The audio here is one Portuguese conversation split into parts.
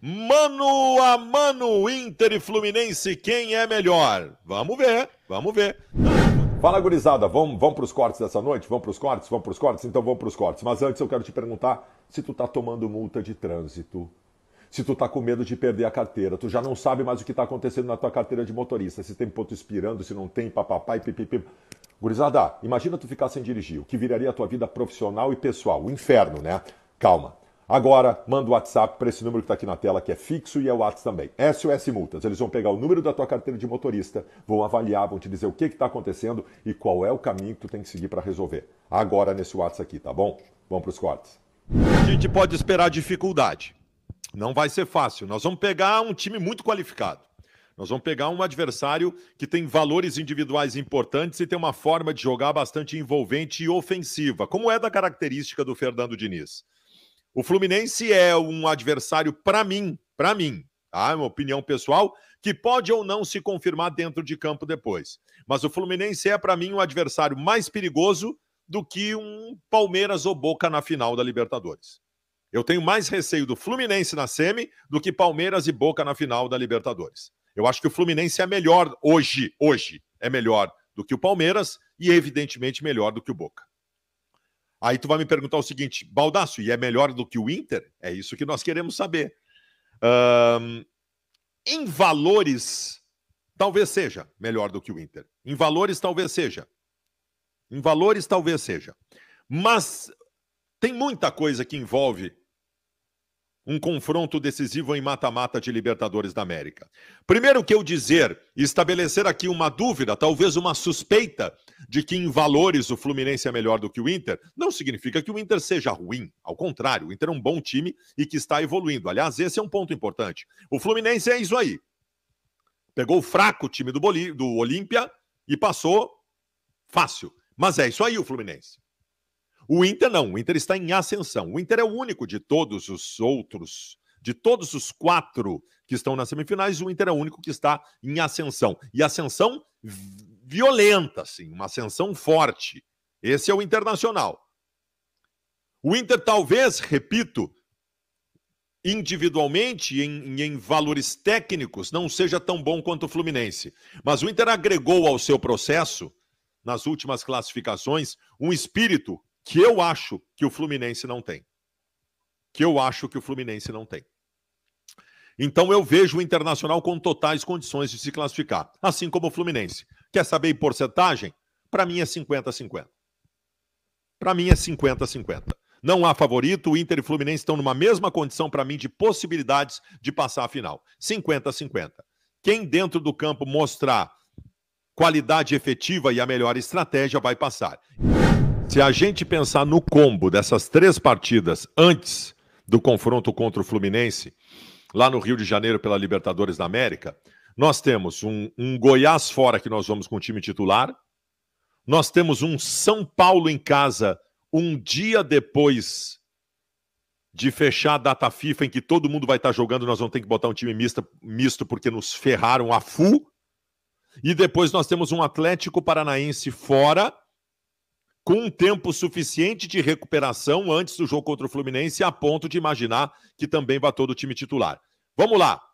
Mano a mano, Inter e Fluminense, quem é melhor? Vamos ver, vamos ver. Fala, gurizada, vamos, vamos para os cortes dessa noite? Vamos para os cortes? Vamos para os cortes? Então vamos para os cortes. Mas antes eu quero te perguntar se tu tá tomando multa de trânsito, se tu tá com medo de perder a carteira, tu já não sabe mais o que está acontecendo na tua carteira de motorista, se tem ponto expirando, se não tem, papapá e pipipi. Gurizada, imagina tu ficar sem dirigir, o que viraria a tua vida profissional e pessoal, o inferno, né? Calma. Agora, manda o WhatsApp para esse número que está aqui na tela, que é fixo e é o WhatsApp também. SOS Multas. Eles vão pegar o número da tua carteira de motorista, vão avaliar, vão te dizer o que está acontecendo e qual é o caminho que tu tem que seguir para resolver. Agora nesse WhatsApp aqui, tá bom? Vamos para os cortes. A gente pode esperar dificuldade. Não vai ser fácil. Nós vamos pegar um time muito qualificado. Nós vamos pegar um adversário que tem valores individuais importantes e tem uma forma de jogar bastante envolvente e ofensiva, como é da característica do Fernando Diniz. O Fluminense é um adversário, para mim, para mim, tá? É uma opinião pessoal, que pode ou não se confirmar dentro de campo depois. Mas o Fluminense é, para mim, um adversário mais perigoso do que um Palmeiras ou Boca na final da Libertadores. Eu tenho mais receio do Fluminense na Semi do que Palmeiras e Boca na final da Libertadores. Eu acho que o Fluminense é melhor hoje, hoje, é melhor do que o Palmeiras e, evidentemente, melhor do que o Boca. Aí tu vai me perguntar o seguinte, Baldaço, e é melhor do que o Inter? É isso que nós queremos saber. Um, em valores, talvez seja melhor do que o Inter. Em valores, talvez seja. Em valores, talvez seja. Mas tem muita coisa que envolve um confronto decisivo em mata-mata de Libertadores da América. Primeiro que eu dizer, estabelecer aqui uma dúvida, talvez uma suspeita, de que em valores o Fluminense é melhor do que o Inter, não significa que o Inter seja ruim. Ao contrário, o Inter é um bom time e que está evoluindo. Aliás, esse é um ponto importante. O Fluminense é isso aí. Pegou o fraco time do, do Olímpia e passou fácil. Mas é isso aí o Fluminense. O Inter não, o Inter está em ascensão. O Inter é o único de todos os outros, de todos os quatro que estão nas semifinais, o Inter é o único que está em ascensão. E ascensão violenta, assim, uma ascensão forte. Esse é o Internacional. O Inter talvez, repito, individualmente em, em, valores técnicos não seja tão bom quanto o Fluminense. Mas o Inter agregou ao seu processo, nas últimas classificações, um espírito que eu acho que o Fluminense não tem. Que eu acho que o Fluminense não tem. Então eu vejo o Internacional com totais condições de se classificar, assim como o Fluminense. Quer saber em porcentagem? Para mim é 50-50. Para mim é 50-50. Não há favorito, o Inter e o Fluminense estão numa mesma condição para mim de possibilidades de passar a final. 50-50. Quem dentro do campo mostrar qualidade efetiva e a melhor estratégia vai passar. Se a gente pensar no combo dessas três partidas antes do confronto contra o Fluminense, lá no Rio de Janeiro pela Libertadores da América, nós temos um, um Goiás fora que nós vamos com o time titular, nós temos um São Paulo em casa um dia depois de fechar a data FIFA em que todo mundo vai estar jogando, nós vamos ter que botar um time misto porque nos ferraram a full. E depois nós temos um Atlético Paranaense fora com um tempo suficiente de recuperação antes do jogo contra o Fluminense, a ponto de imaginar que também vá todo o time titular. Vamos lá.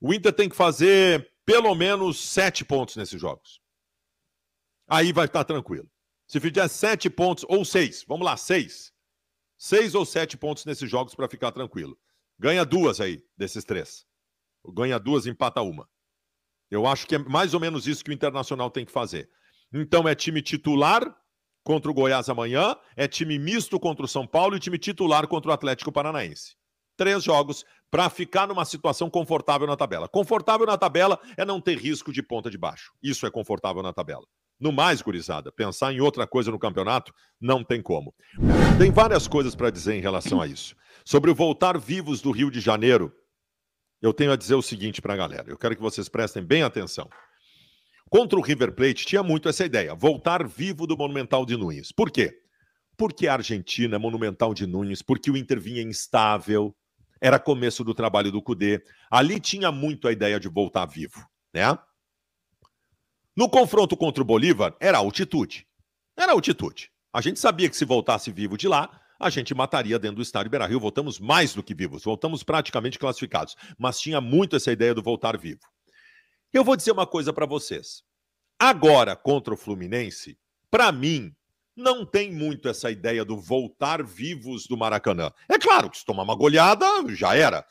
O Inter tem que fazer pelo menos sete pontos nesses jogos. Aí vai estar tranquilo. Se fizer sete pontos ou seis, vamos lá, seis. Seis ou sete pontos nesses jogos para ficar tranquilo. Ganha duas aí desses três. Ganha duas, empata uma. Eu acho que é mais ou menos isso que o Internacional tem que fazer. Então é time titular contra o Goiás amanhã, é time misto contra o São Paulo e time titular contra o Atlético Paranaense. Três jogos para ficar numa situação confortável na tabela. Confortável na tabela é não ter risco de ponta de baixo. Isso é confortável na tabela. No mais, gurizada, pensar em outra coisa no campeonato não tem como. Tem várias coisas para dizer em relação a isso. Sobre o voltar vivos do Rio de Janeiro, eu tenho a dizer o seguinte para a galera. Eu quero que vocês prestem bem atenção. Contra o River Plate tinha muito essa ideia, voltar vivo do Monumental de Nunes. Por quê? Porque a Argentina é Monumental de Nunes, porque o Inter vinha instável, era começo do trabalho do Cudê. Ali tinha muito a ideia de voltar vivo, né? No confronto contra o Bolívar, era altitude. Era altitude. A gente sabia que se voltasse vivo de lá, a gente mataria dentro do estádio Beira-Rio. Voltamos mais do que vivos, voltamos praticamente classificados. Mas tinha muito essa ideia do voltar vivo. Eu vou dizer uma coisa para vocês. Agora, contra o Fluminense, para mim, não tem muito essa ideia do voltar vivos do Maracanã. É claro que se tomar uma goleada, já era.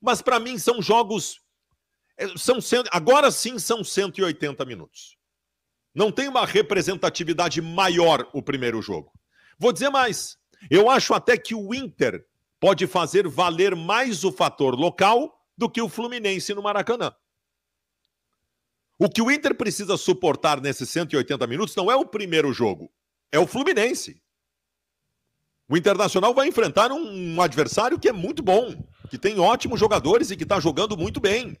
Mas para mim são jogos eh, são agora sim são 180 minutos. Não tem uma representatividade maior o primeiro jogo. Vou dizer mais, eu acho até que o Inter pode fazer valer mais o fator local do que o Fluminense no Maracanã. O que o Inter precisa suportar nesses 180 minutos não é o primeiro jogo, é o Fluminense. O Internacional vai enfrentar um, um adversário que é muito bom, que tem ótimos jogadores e que está jogando muito bem.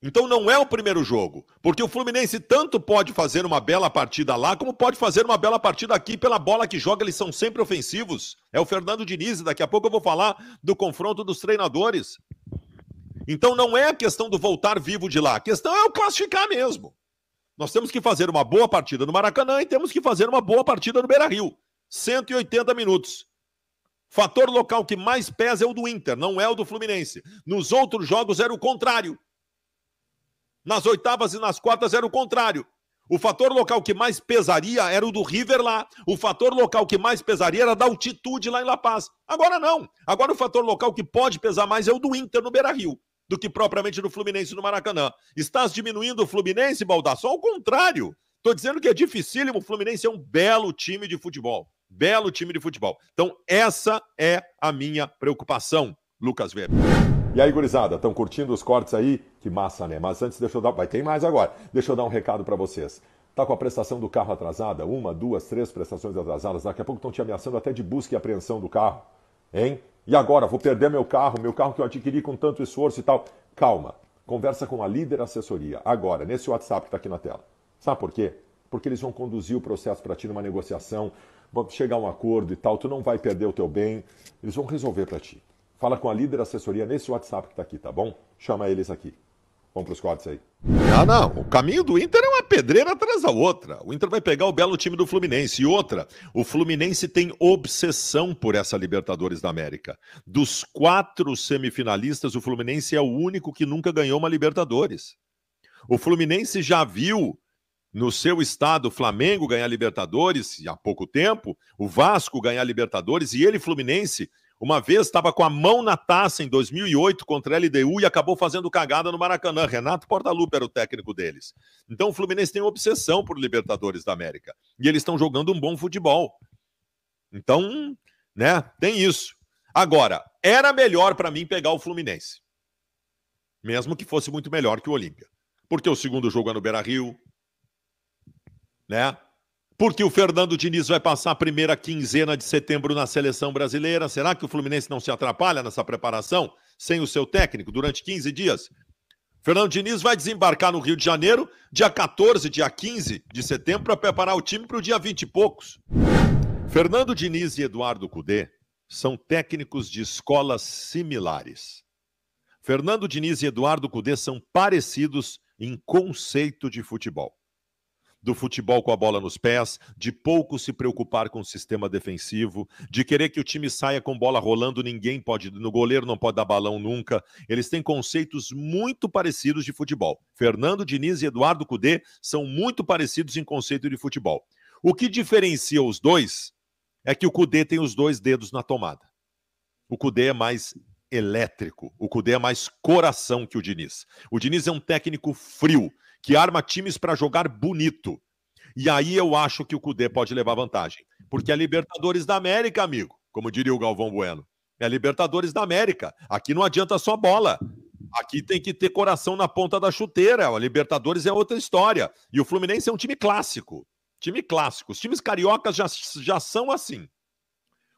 Então não é o primeiro jogo, porque o Fluminense tanto pode fazer uma bela partida lá, como pode fazer uma bela partida aqui pela bola que joga, eles são sempre ofensivos. É o Fernando Diniz, daqui a pouco eu vou falar do confronto dos treinadores. Então não é a questão do voltar vivo de lá, a questão é o classificar mesmo. Nós temos que fazer uma boa partida no Maracanã e temos que fazer uma boa partida no Beira Rio. 180 minutos. Fator local que mais pesa é o do Inter, não é o do Fluminense. Nos outros jogos era o contrário. Nas oitavas e nas quartas era o contrário. O fator local que mais pesaria era o do River lá. O fator local que mais pesaria era da altitude lá em La Paz. Agora não. Agora o fator local que pode pesar mais é o do Inter no Beira Rio do que propriamente no Fluminense no Maracanã. Estás diminuindo o Fluminense, Baldassó? Ao contrário. Estou dizendo que é dificílimo. O Fluminense é um belo time de futebol. Belo time de futebol. Então, essa é a minha preocupação, Lucas Verde. E aí, gurizada, estão curtindo os cortes aí? Que massa, né? Mas antes, deixa eu dar. Vai ter mais agora. Deixa eu dar um recado para vocês. Tá com a prestação do carro atrasada? Uma, duas, três prestações atrasadas. Daqui a pouco estão te ameaçando até de busca e apreensão do carro. Hein? E agora, vou perder meu carro, meu carro que eu adquiri com tanto esforço e tal. Calma, conversa com a líder assessoria, agora, nesse WhatsApp que está aqui na tela. Sabe por quê? Porque eles vão conduzir o processo para ti numa negociação, vão chegar a um acordo e tal, tu não vai perder o teu bem, eles vão resolver para ti. Fala com a líder assessoria nesse WhatsApp que está aqui, tá bom? Chama eles aqui. Vamos para os cortes aí. Ah, não. O caminho do Inter é uma pedreira atrás da outra. O Inter vai pegar o belo time do Fluminense. E outra, o Fluminense tem obsessão por essa Libertadores da América. Dos quatro semifinalistas, o Fluminense é o único que nunca ganhou uma Libertadores. O Fluminense já viu no seu estado o Flamengo ganhar Libertadores há pouco tempo, o Vasco ganhar Libertadores e ele, Fluminense, uma vez estava com a mão na taça em 2008 contra a LDU e acabou fazendo cagada no Maracanã. Renato Portaluppi era o técnico deles. Então o Fluminense tem obsessão por Libertadores da América. E eles estão jogando um bom futebol. Então, né, tem isso. Agora, era melhor para mim pegar o Fluminense. Mesmo que fosse muito melhor que o Olímpia. Porque o segundo jogo é no Beira-Rio, né? Porque o Fernando Diniz vai passar a primeira quinzena de setembro na seleção brasileira. Será que o Fluminense não se atrapalha nessa preparação sem o seu técnico durante 15 dias? Fernando Diniz vai desembarcar no Rio de Janeiro dia 14, dia 15 de setembro para preparar o time para o dia 20 e poucos. Fernando Diniz e Eduardo Cudê são técnicos de escolas similares. Fernando Diniz e Eduardo Cudê são parecidos em conceito de futebol do futebol com a bola nos pés, de pouco se preocupar com o sistema defensivo, de querer que o time saia com bola rolando, ninguém pode, no goleiro não pode dar balão nunca. Eles têm conceitos muito parecidos de futebol. Fernando Diniz e Eduardo Cudê são muito parecidos em conceito de futebol. O que diferencia os dois é que o Cudê tem os dois dedos na tomada. O Cudê é mais elétrico. O Cudê é mais coração que o Diniz. O Diniz é um técnico frio, que arma times para jogar bonito. E aí eu acho que o Cudê pode levar vantagem. Porque é Libertadores da América, amigo, como diria o Galvão Bueno. É Libertadores da América. Aqui não adianta só bola. Aqui tem que ter coração na ponta da chuteira. A Libertadores é outra história. E o Fluminense é um time clássico. Time clássico. Os times cariocas já, já são assim.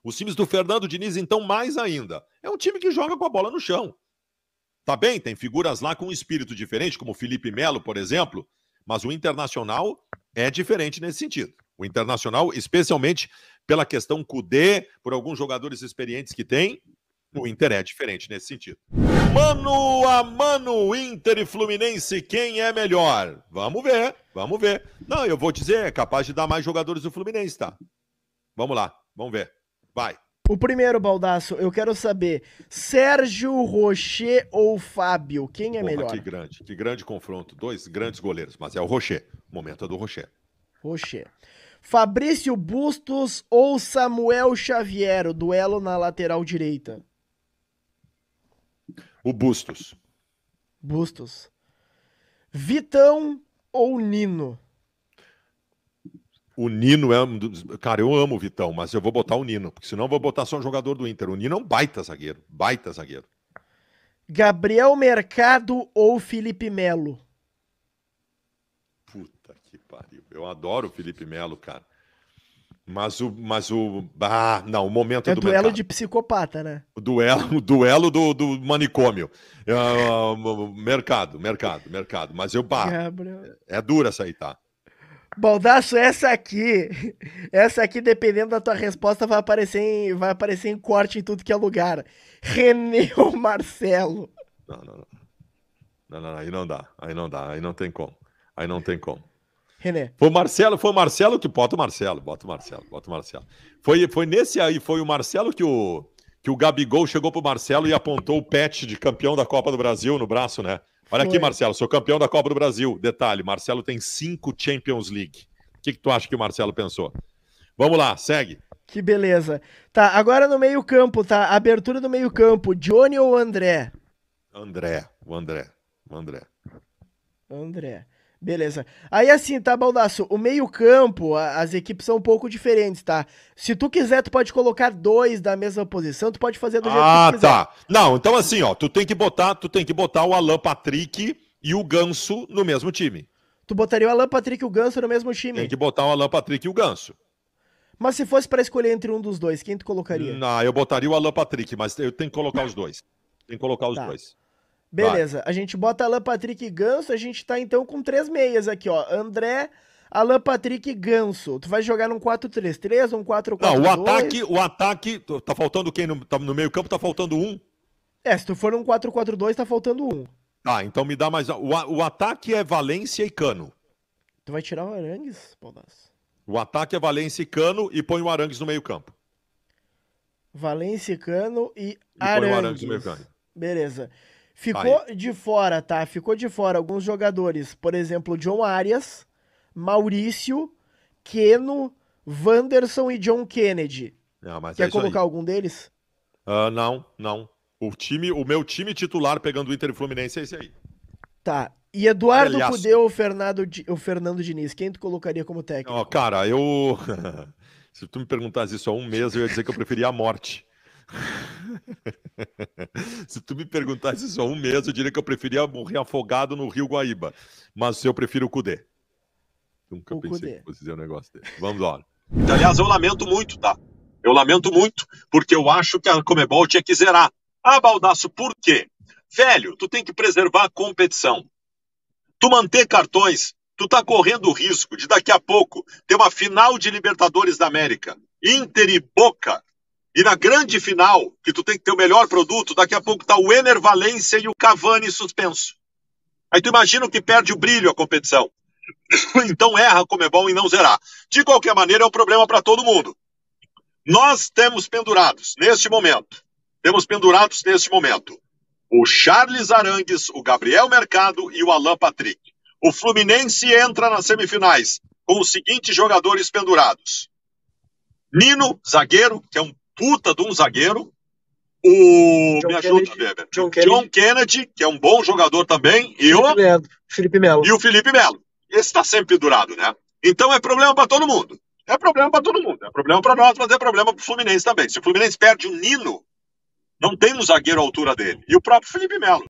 Os times do Fernando Diniz, então, mais ainda. É um time que joga com a bola no chão. Tá bem, tem figuras lá com um espírito diferente, como Felipe Melo, por exemplo, mas o Internacional é diferente nesse sentido. O Internacional, especialmente pela questão Cudê, por alguns jogadores experientes que tem, o Inter é diferente nesse sentido. Mano a mano, Inter e Fluminense, quem é melhor? Vamos ver, vamos ver. Não, eu vou dizer, é capaz de dar mais jogadores do Fluminense, tá? Vamos lá, vamos ver. Vai. O primeiro, Baldaço, eu quero saber: Sérgio Rocher ou Fábio? Quem é Porra, melhor? Que grande, que grande confronto. Dois grandes goleiros, mas é o Rocher. O momento é do Rocher. Rocher. Fabrício Bustos ou Samuel Xavier? O duelo na lateral direita. O Bustos. Bustos. Vitão ou Nino? O Nino é um Cara, eu amo o Vitão, mas eu vou botar o Nino, porque senão eu vou botar só um jogador do Inter. O Nino é um baita zagueiro. Baita zagueiro. Gabriel Mercado ou Felipe Melo? Puta que pariu. Eu adoro o Felipe Melo, cara. Mas o. Mas o. Ah, não, o momento é, é do duelo mercado. de psicopata, né? O duelo, duelo do, do manicômio. Uh, mercado, mercado, mercado. Mas eu. Bah, Gabriel... É dura essa aí, tá? Baldaço, essa aqui, essa aqui, dependendo da tua resposta, vai aparecer em, vai aparecer em corte em tudo que é lugar. René ou Marcelo? Não, não, não. Não, não, aí não dá, aí não dá, aí não tem como. Aí não tem como. René. Foi o Marcelo, foi o Marcelo que bota o Marcelo, bota o Marcelo, bota o Marcelo. Foi, foi nesse aí, foi o Marcelo que o, que o Gabigol chegou pro Marcelo e apontou o patch de campeão da Copa do Brasil no braço, né? Olha Foi. aqui, Marcelo, sou campeão da Copa do Brasil. Detalhe, Marcelo tem cinco Champions League. O que, que tu acha que o Marcelo pensou? Vamos lá, segue. Que beleza. Tá, agora no meio-campo, tá? Abertura do meio-campo, Johnny ou André? André, o André, o André. André. Beleza. Aí assim, tá, Baldasso. O meio-campo, as equipes são um pouco diferentes, tá? Se tu quiser, tu pode colocar dois da mesma posição, tu pode fazer do jeito ah, que tu quiser. Ah, tá. Não, então assim, ó, tu tem que botar, tu tem que botar o Alan Patrick e o Ganso no mesmo time. Tu botaria o Alan Patrick e o Ganso no mesmo time? Tem que botar o Alan Patrick e o Ganso. Mas se fosse para escolher entre um dos dois, quem tu colocaria? Não, eu botaria o Alan Patrick, mas eu tenho que colocar os dois. Tem que colocar os tá. dois. Beleza. Vai. A gente bota Alan Patrick e Ganso. A gente tá então com três meias aqui, ó. André, Alan Patrick e Ganso. Tu vai jogar num 4-3-3 ou um 4-4-2? Não, o ataque, o ataque. Tá faltando quem no, tá no meio-campo? Tá faltando um? É, se tu for num 4-4-2, tá faltando um. Tá, ah, então me dá mais. O, o ataque é Valência e Cano. Tu vai tirar o Arangues, Baldaço? O ataque é Valência e Cano e põe o Arangues no meio-campo. Valência, e Cano e, e Arangues. Põe o Arangues no meio-campo. Beleza. Ficou Vai. de fora, tá? Ficou de fora alguns jogadores, por exemplo, John Arias, Maurício, Keno, Wanderson e John Kennedy. Não, Quer é colocar aí. algum deles? Uh, não, não. O time, o meu time titular pegando o Inter e Fluminense é esse aí. Tá. E Eduardo Fudeu Cudeu ou Fernando, o Fernando Diniz? Quem tu colocaria como técnico? oh, cara, eu. Se tu me perguntasse isso há um mês, eu ia dizer que eu preferia a morte. se tu me perguntasse só um mês, eu diria que eu preferia morrer afogado no Rio Guaíba. Mas eu prefiro o Cudê. Nunca o pensei Cudê. que fosse dizer um negócio desse. Vamos lá. Aliás, eu lamento muito, tá? Eu lamento muito, porque eu acho que a Comebol tinha que zerar. Ah, Baldaço, por quê? Velho, tu tem que preservar a competição. Tu manter cartões, tu tá correndo o risco de daqui a pouco ter uma final de Libertadores da América. Inter e Boca e na grande final, que tu tem que ter o melhor produto, daqui a pouco tá o Ener Valência e o Cavani suspenso. Aí tu imagina que perde o brilho a competição. então erra como é bom e não zerar. De qualquer maneira, é um problema para todo mundo. Nós temos pendurados, neste momento, temos pendurados neste momento, o Charles Arangues, o Gabriel Mercado e o Alan Patrick. O Fluminense entra nas semifinais com os seguintes jogadores pendurados. Nino, zagueiro, que é um puta de um zagueiro. O. John me ajuda, Kennedy, Weber. John John Kennedy, que é um bom jogador também. E o. Felipe Melo. E o Felipe Melo. Esse está sempre durado, né? Então é problema para todo mundo. É problema para todo mundo. É problema para nós, mas é problema para o Fluminense também. Se o Fluminense perde o Nino, não tem um zagueiro à altura dele. E o próprio Felipe Melo.